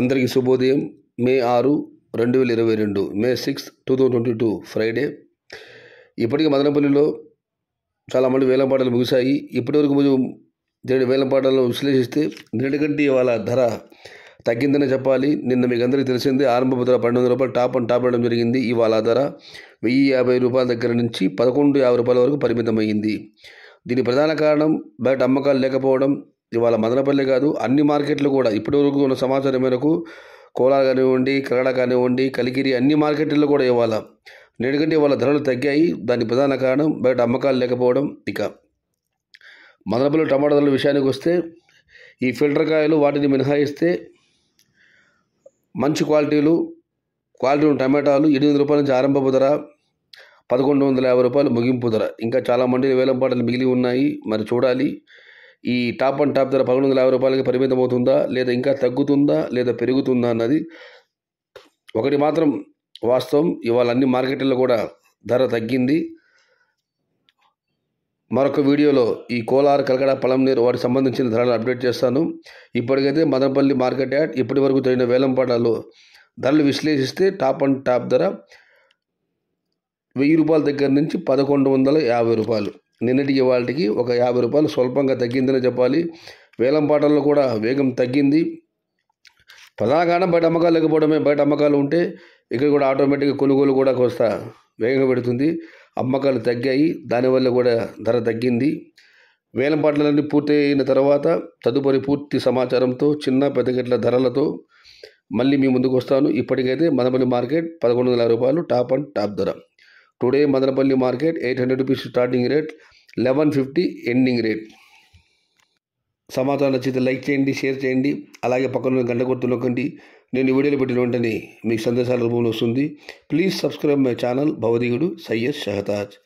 అందరికీ శుభోదయం మే ఆరు రెండు వేల ఇరవై రెండు May six two thousand twenty two Friday ఇప్పటికీ మదనపల్లిలో చాలా మంది వేలంపాటలు ముగిశాయి ఇప్పటివరకు కొంచెం జరిగిన వేలంపాటలను విశ్లేషిస్తే నిన్నటికంటే ఇవాళ ధర తగ్గిందనే చెప్పాలి నిన్న మీకు అందరికీ తెలిసింది ఆరంభ ధర పన్నెండు వందల రూపాయలు టాప్ అండ్ టాప్ అవ్వడం జరిగింది ఇవాళ ధర వెయ్యి యాభై రూపాయల దగ్గర నుంచి పదకొండు యాభై రూపాయల వరకు పరిమితమైంది దీని ప్రధాన కారణం బయట అమ్మకాలు లేకపోవడం ఇవాళ మదనపల్లి కాదు అన్ని మార్కెట్లు కూడా ఇప్పటివరకు ఉన్న సమాచారం మేరకు కోలార్ కానివ్వండి కరడ కానివ్వండి కలికిరి అన్ని మార్కెట్లలో కూడా ఇవాళ ఎందుకంటే ఇవాళ ధరలు తగ్గాయి దాని ప్రధాన కారణం బయట అమ్మకాలు లేకపోవడం ఇక మదనపల్లి టమాటా ధరల విషయానికి వస్తే ఈ ఫిల్టర్ కాయలు వాటిని మినహాయిస్తే మంచి క్వాలిటీలు క్వాలిటీ ఉన్న టమాటాలు ఎనిమిది రూపాయల నుంచి ఆరంభపు ధర పదకొండు వందల యాభై రూపాయలు ముగింపు ధర ఇంకా చాలా మంది వేలం పాటలు మిగిలి ఉన్నాయి మరి చూడాలి ఈ టాప్ అండ్ టాప్ ధర పదకొండు వందల యాభై రూపాయలకి పరిమితం అవుతుందా లేదా ఇంకా తగ్గుతుందా లేదా పెరుగుతుందా అన్నది ఒకటి మాత్రం వాస్తవం ఇవాళ అన్ని మార్కెట్లలో కూడా ధర తగ్గింది మరొక వీడియోలో ఈ కోలార్ కలకడ నీరు వాటికి సంబంధించిన ధరలు అప్డేట్ చేస్తాను ఇప్పటికైతే మదనపల్లి మార్కెట్ యాడ్ ఇప్పటి వరకు జరిగిన వేలంపాటలో ధరలు విశ్లేషిస్తే టాప్ అండ్ టాప్ ధర వెయ్యి రూపాయల దగ్గర నుంచి పదకొండు వందల యాభై రూపాయలు నిన్నటికి వాళ్ళకి ఒక యాభై రూపాయలు స్వల్పంగా తగ్గిందనే చెప్పాలి వేలం పాటల్లో కూడా వేగం తగ్గింది ప్రధాన బయట అమ్మకాలు లేకపోవడమే బయట అమ్మకాలు ఉంటే ఇక్కడ కూడా ఆటోమేటిక్గా కొనుగోలు కూడా కొంత వేగంగా పెడుతుంది అమ్మకాలు తగ్గాయి దానివల్ల కూడా ధర తగ్గింది వేలం పాటలన్నీ పూర్తయిన తర్వాత తదుపరి పూర్తి సమాచారంతో చిన్న పెద్ద గట్ల ధరలతో మళ్ళీ మీ ముందుకు వస్తాను ఇప్పటికైతే మదపల్లి మార్కెట్ పదకొండు వందల రూపాయలు టాప్ అండ్ టాప్ ధర today Madanapalle market eight hundred rupees starting rate eleven fifty ending rate సమాచారం నచ్చితే లైక్ చేయండి షేర్ చేయండి అలాగే పక్కన గంట గుర్తు నొక్కండి నేను వీడియోలు పెట్టిన వెంటనే మీకు సందేశాల రూపంలో వస్తుంది please subscribe my channel Syed Shahtaj Shahtaj